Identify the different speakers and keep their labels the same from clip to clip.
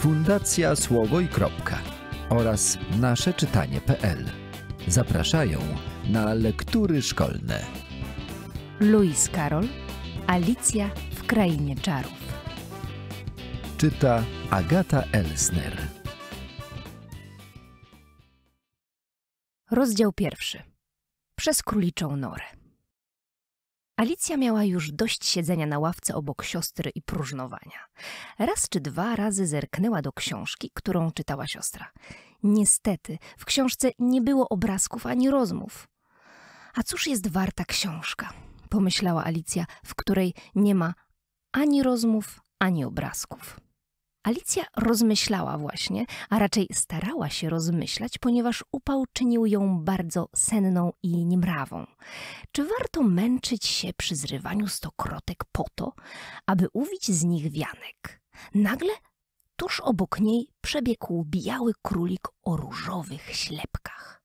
Speaker 1: Fundacja Słowo i Kropka oraz nasze czytanie.pl zapraszają na lektury szkolne. Louis Karol, Alicja w Krainie Czarów. Czyta Agata Elsner. Rozdział pierwszy. Przez króliczą norę. Alicja miała już dość siedzenia na ławce obok siostry i próżnowania. Raz czy dwa razy zerknęła do książki, którą czytała siostra. Niestety, w książce nie było obrazków ani rozmów. A cóż jest warta książka? pomyślała Alicja, w której nie ma ani rozmów, ani obrazków. Alicja rozmyślała właśnie, a raczej starała się rozmyślać, ponieważ upał czynił ją bardzo senną i niemrawą. Czy warto męczyć się przy zrywaniu stokrotek po to, aby uwić z nich wianek? Nagle tuż obok niej przebiegł biały królik o różowych ślepkach.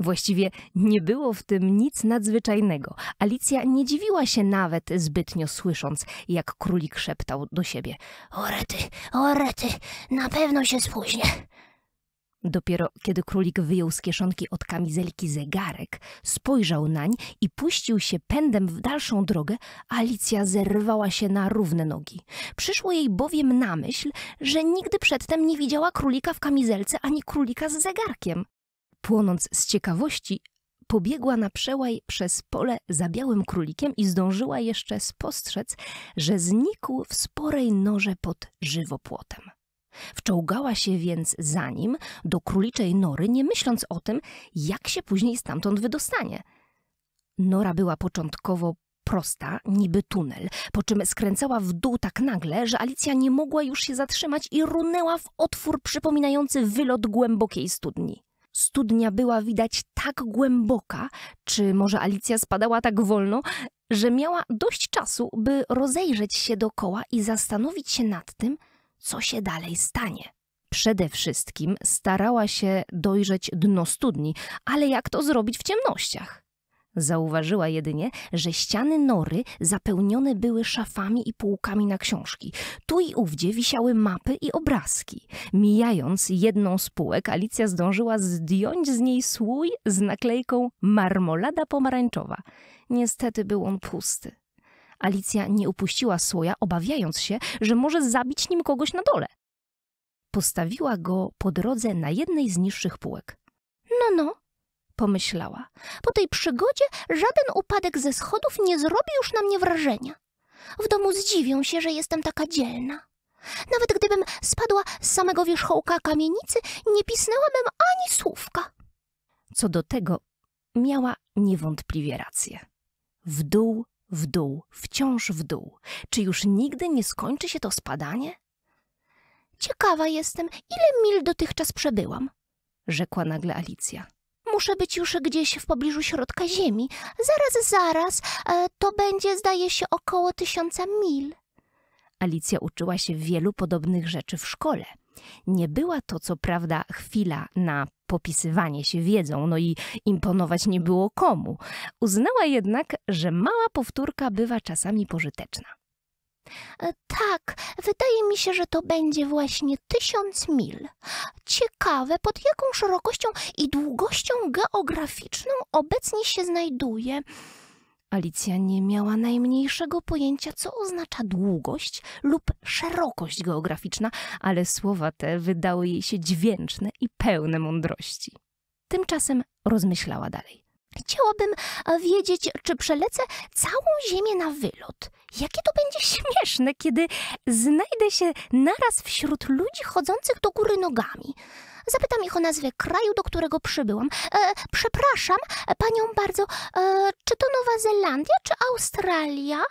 Speaker 1: Właściwie nie było w tym nic nadzwyczajnego. Alicja nie dziwiła się nawet zbytnio słysząc, jak królik szeptał do siebie. Orety, orety, na pewno się spóźnię. Dopiero kiedy królik wyjął z kieszonki od kamizelki zegarek, spojrzał nań i puścił się pędem w dalszą drogę, Alicja zerwała się na równe nogi. Przyszło jej bowiem na myśl, że nigdy przedtem nie widziała królika w kamizelce ani królika z zegarkiem. Płonąc z ciekawości, pobiegła na przełaj przez pole za białym królikiem i zdążyła jeszcze spostrzec, że znikł w sporej norze pod żywopłotem. Wczołgała się więc za nim do króliczej nory, nie myśląc o tym, jak się później stamtąd wydostanie. Nora była początkowo prosta, niby tunel, po czym skręcała w dół tak nagle, że Alicja nie mogła już się zatrzymać i runęła w otwór przypominający wylot głębokiej studni. Studnia była widać tak głęboka, czy może Alicja spadała tak wolno, że miała dość czasu, by rozejrzeć się dokoła i zastanowić się nad tym, co się dalej stanie. Przede wszystkim starała się dojrzeć dno studni, ale jak to zrobić w ciemnościach? Zauważyła jedynie, że ściany nory zapełnione były szafami i półkami na książki. Tu i ówdzie wisiały mapy i obrazki. Mijając jedną z półek, Alicja zdążyła zdjąć z niej słój z naklejką marmolada pomarańczowa. Niestety był on pusty. Alicja nie upuściła słoja, obawiając się, że może zabić nim kogoś na dole. Postawiła go po drodze na jednej z niższych półek. No, no, pomyślała. Po tej przygodzie żaden upadek ze schodów nie zrobi już na mnie wrażenia. W domu zdziwią się, że jestem taka dzielna. Nawet gdybym spadła z samego wierzchołka kamienicy, nie pisnęłabym ani słówka. Co do tego miała niewątpliwie rację. W dół, w dół, wciąż w dół. Czy już nigdy nie skończy się to spadanie? Ciekawa jestem, ile mil dotychczas przebyłam, rzekła nagle Alicja. Muszę być już gdzieś w pobliżu środka Ziemi. Zaraz, zaraz, e, to będzie, zdaje się, około tysiąca mil. Alicja uczyła się wielu podobnych rzeczy w szkole. Nie była to, co prawda, chwila na popisywanie się wiedzą, no i imponować nie było komu. Uznała jednak, że mała powtórka bywa czasami pożyteczna. E, tak, wydaje mi się, że to będzie właśnie tysiąc mil. Ciekawe, pod jaką szerokością i długością geograficzną obecnie się znajduje. Alicja nie miała najmniejszego pojęcia, co oznacza długość lub szerokość geograficzna, ale słowa te wydały jej się dźwięczne i pełne mądrości. Tymczasem rozmyślała dalej. Chciałabym e, wiedzieć, czy przelecę całą Ziemię na wylot. Jakie to będzie śmieszne, kiedy znajdę się naraz wśród ludzi chodzących do góry nogami. Zapytam ich o nazwę kraju, do którego przybyłam. E, przepraszam panią bardzo, e, czy to Nowa Zelandia czy Australia?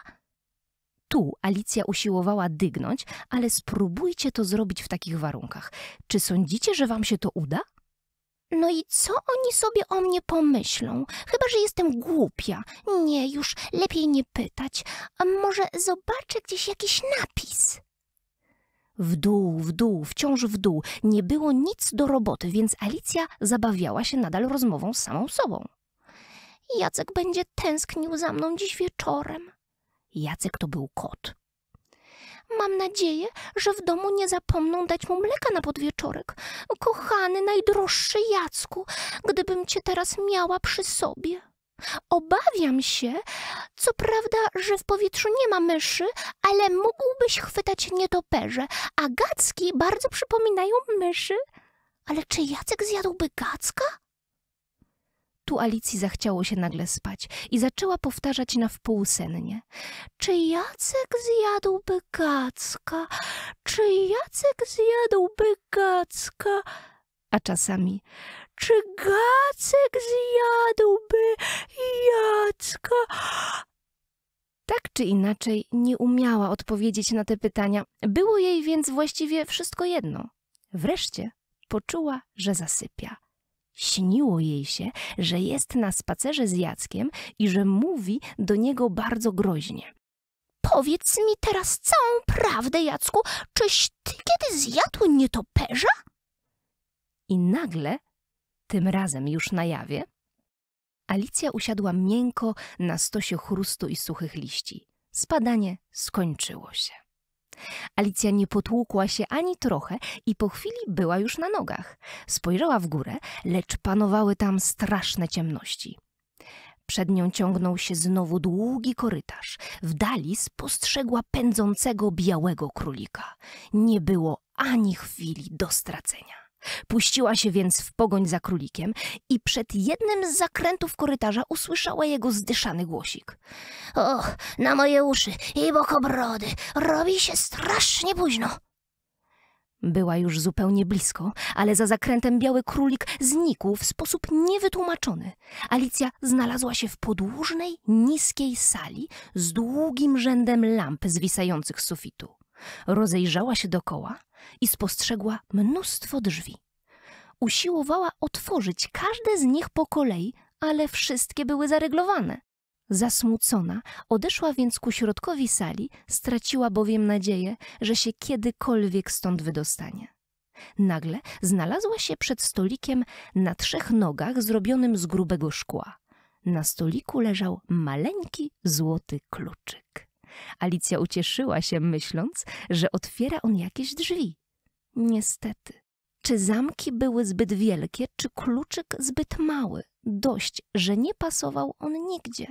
Speaker 1: Tu Alicja usiłowała dygnąć, ale spróbujcie to zrobić w takich warunkach. Czy sądzicie, że wam się to uda? No i co oni sobie o mnie pomyślą? Chyba, że jestem głupia. Nie, już lepiej nie pytać. A może zobaczę gdzieś jakiś napis? W dół, w dół, wciąż w dół. Nie było nic do roboty, więc Alicja zabawiała się nadal rozmową z samą sobą. Jacek będzie tęsknił za mną dziś wieczorem. Jacek to był kot. Mam nadzieję, że w domu nie zapomną dać mu mleka na podwieczorek. Kochany, najdroższy Jacku, gdybym cię teraz miała przy sobie. Obawiam się, co prawda, że w powietrzu nie ma myszy, ale mógłbyś chwytać nietoperze, a gacki bardzo przypominają myszy. Ale czy Jacek zjadłby gacka? Tu Alicji zachciało się nagle spać i zaczęła powtarzać na wpół sennie. Czy Jacek zjadłby Gacka? Czy Jacek zjadłby Gacka? A czasami czy Gacek zjadłby Jacka? Tak czy inaczej nie umiała odpowiedzieć na te pytania. Było jej więc właściwie wszystko jedno. Wreszcie poczuła, że zasypia. Śniło jej się, że jest na spacerze z Jackiem i że mówi do niego bardzo groźnie. Powiedz mi teraz całą prawdę, Jacku, czyś ty kiedy zjadł nietoperza? I nagle, tym razem już na jawie, Alicja usiadła miękko na stosie chrustu i suchych liści. Spadanie skończyło się. Alicja nie potłukła się ani trochę i po chwili była już na nogach. Spojrzała w górę, lecz panowały tam straszne ciemności. Przed nią ciągnął się znowu długi korytarz. W dali spostrzegła pędzącego białego królika. Nie było ani chwili do stracenia. Puściła się więc w pogoń za królikiem i przed jednym z zakrętów korytarza usłyszała jego zdyszany głosik. Och, na moje uszy i brody, robi się strasznie późno. Była już zupełnie blisko, ale za zakrętem biały królik znikł w sposób niewytłumaczony. Alicja znalazła się w podłużnej, niskiej sali z długim rzędem lamp zwisających z sufitu. Rozejrzała się dokoła i spostrzegła mnóstwo drzwi. Usiłowała otworzyć każde z nich po kolei, ale wszystkie były zaryglowane. Zasmucona, odeszła więc ku środkowi sali, straciła bowiem nadzieję, że się kiedykolwiek stąd wydostanie. Nagle znalazła się przed stolikiem na trzech nogach zrobionym z grubego szkła. Na stoliku leżał maleńki złoty kluczyk. Alicja ucieszyła się, myśląc, że otwiera on jakieś drzwi. Niestety. Czy zamki były zbyt wielkie, czy kluczyk zbyt mały? Dość, że nie pasował on nigdzie.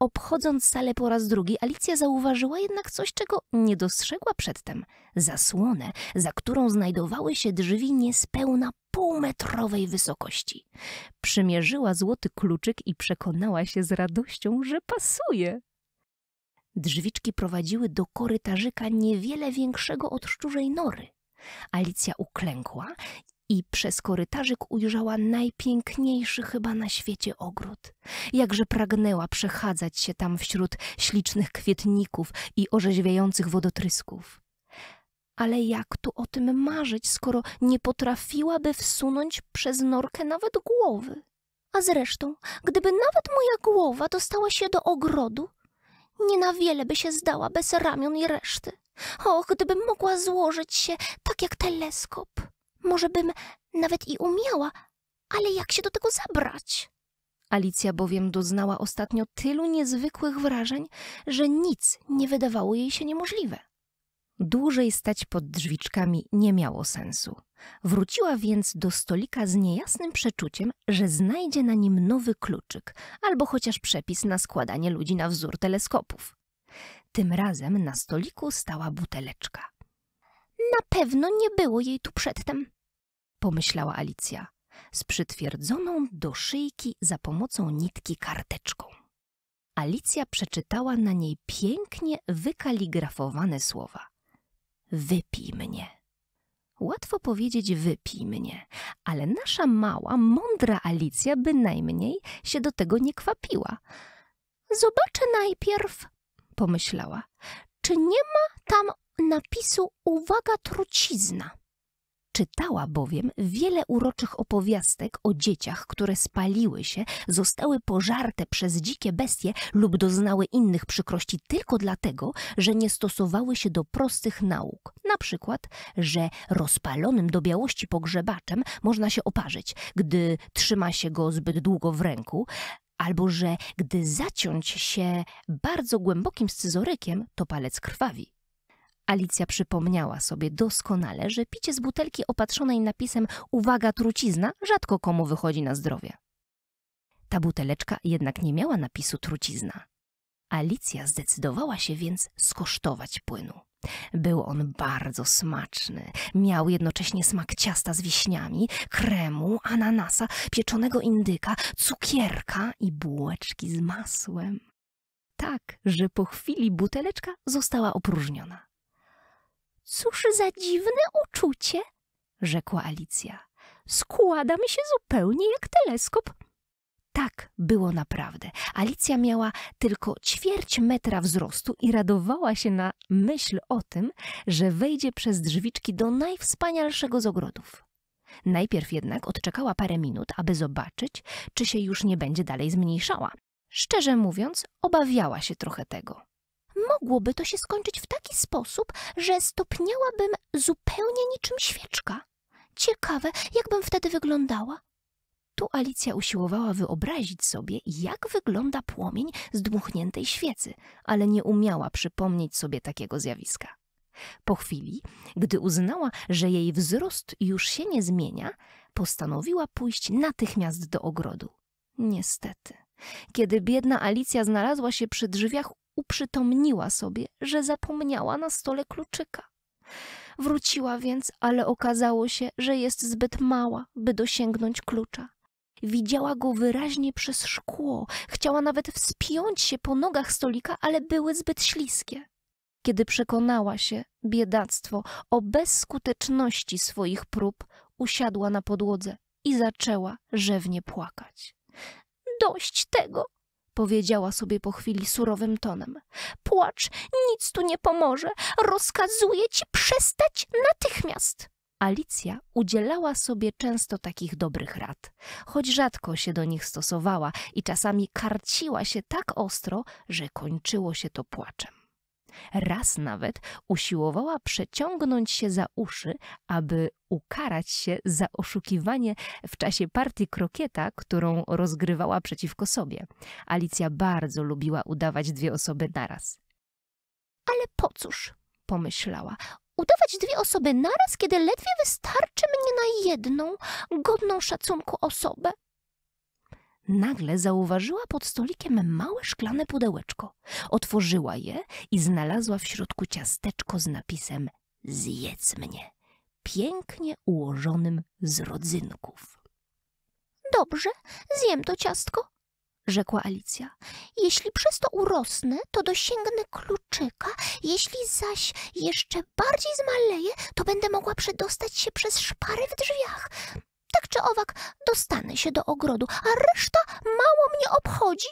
Speaker 1: Obchodząc salę po raz drugi, Alicja zauważyła jednak coś, czego nie dostrzegła przedtem. Zasłonę, za którą znajdowały się drzwi niespełna półmetrowej wysokości. Przymierzyła złoty kluczyk i przekonała się z radością, że pasuje. Drzwiczki prowadziły do korytarzyka niewiele większego od szczurzej nory. Alicja uklękła i przez korytarzyk ujrzała najpiękniejszy chyba na świecie ogród. Jakże pragnęła przechadzać się tam wśród ślicznych kwietników i orzeźwiających wodotrysków. Ale jak tu o tym marzyć, skoro nie potrafiłaby wsunąć przez norkę nawet głowy? A zresztą, gdyby nawet moja głowa dostała się do ogrodu, nie na wiele by się zdała bez ramion i reszty. Och, gdybym mogła złożyć się tak jak teleskop. Może bym nawet i umiała, ale jak się do tego zabrać? Alicja bowiem doznała ostatnio tylu niezwykłych wrażeń, że nic nie wydawało jej się niemożliwe. Dłużej stać pod drzwiczkami nie miało sensu. Wróciła więc do stolika z niejasnym przeczuciem, że znajdzie na nim nowy kluczyk albo chociaż przepis na składanie ludzi na wzór teleskopów. Tym razem na stoliku stała buteleczka. Na pewno nie było jej tu przedtem, pomyślała Alicja, z przytwierdzoną do szyjki za pomocą nitki karteczką. Alicja przeczytała na niej pięknie wykaligrafowane słowa – wypij mnie. Łatwo powiedzieć wypij mnie, ale nasza mała, mądra Alicja bynajmniej się do tego nie kwapiła. Zobaczę najpierw, pomyślała, czy nie ma tam napisu uwaga trucizna. Czytała bowiem wiele uroczych opowiastek o dzieciach, które spaliły się, zostały pożarte przez dzikie bestie lub doznały innych przykrości tylko dlatego, że nie stosowały się do prostych nauk. Na przykład, że rozpalonym do białości pogrzebaczem można się oparzyć, gdy trzyma się go zbyt długo w ręku, albo że gdy zaciąć się bardzo głębokim scyzorykiem, to palec krwawi. Alicja przypomniała sobie doskonale, że picie z butelki opatrzonej napisem Uwaga, trucizna rzadko komu wychodzi na zdrowie. Ta buteleczka jednak nie miała napisu trucizna. Alicja zdecydowała się więc skosztować płynu. Był on bardzo smaczny. Miał jednocześnie smak ciasta z wiśniami, kremu, ananasa, pieczonego indyka, cukierka i bułeczki z masłem. Tak, że po chwili buteleczka została opróżniona. Cóż za dziwne uczucie, rzekła Alicja. mi się zupełnie jak teleskop. Tak było naprawdę. Alicja miała tylko ćwierć metra wzrostu i radowała się na myśl o tym, że wejdzie przez drzwiczki do najwspanialszego z ogrodów. Najpierw jednak odczekała parę minut, aby zobaczyć, czy się już nie będzie dalej zmniejszała. Szczerze mówiąc, obawiała się trochę tego mogłoby to się skończyć w taki sposób, że stopniałabym zupełnie niczym świeczka. Ciekawe, jakbym wtedy wyglądała. Tu Alicja usiłowała wyobrazić sobie, jak wygląda płomień z dmuchniętej świecy, ale nie umiała przypomnieć sobie takiego zjawiska. Po chwili, gdy uznała, że jej wzrost już się nie zmienia, postanowiła pójść natychmiast do ogrodu. Niestety, kiedy biedna Alicja znalazła się przy drzwiach uprzytomniła sobie, że zapomniała na stole kluczyka. Wróciła więc, ale okazało się, że jest zbyt mała, by dosięgnąć klucza. Widziała go wyraźnie przez szkło, chciała nawet wspiąć się po nogach stolika, ale były zbyt śliskie. Kiedy przekonała się, biedactwo, o bezskuteczności swoich prób, usiadła na podłodze i zaczęła rzewnie płakać. Dość tego, powiedziała sobie po chwili surowym tonem. Płacz, nic tu nie pomoże. Rozkazuję ci przestać natychmiast. Alicja udzielała sobie często takich dobrych rad, choć rzadko się do nich stosowała i czasami karciła się tak ostro, że kończyło się to płaczem. Raz nawet usiłowała przeciągnąć się za uszy, aby ukarać się za oszukiwanie w czasie partii krokieta, którą rozgrywała przeciwko sobie. Alicja bardzo lubiła udawać dwie osoby naraz. Ale po cóż, pomyślała, udawać dwie osoby naraz, kiedy ledwie wystarczy mnie na jedną godną szacunku osobę. Nagle zauważyła pod stolikiem małe szklane pudełeczko. Otworzyła je i znalazła w środku ciasteczko z napisem Zjedz mnie, pięknie ułożonym z rodzynków. Dobrze, zjem to ciastko, rzekła Alicja. Jeśli przez to urosnę, to dosięgnę kluczyka, jeśli zaś jeszcze bardziej zmaleję, to będę mogła przedostać się przez szpary w drzwiach. Tak czy owak dostanę się do ogrodu, a reszta mało mnie obchodzi.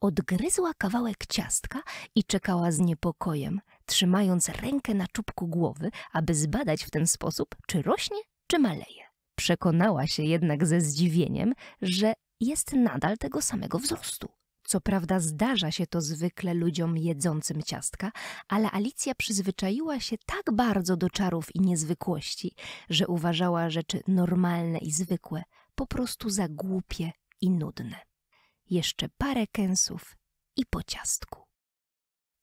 Speaker 1: Odgryzła kawałek ciastka i czekała z niepokojem, trzymając rękę na czubku głowy, aby zbadać w ten sposób, czy rośnie, czy maleje. Przekonała się jednak ze zdziwieniem, że jest nadal tego samego wzrostu. Co prawda zdarza się to zwykle ludziom jedzącym ciastka, ale Alicja przyzwyczaiła się tak bardzo do czarów i niezwykłości, że uważała rzeczy normalne i zwykłe po prostu za głupie i nudne. Jeszcze parę kęsów i po ciastku.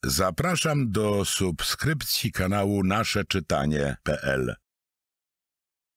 Speaker 1: Zapraszam do subskrypcji kanału nasze czytanie.pl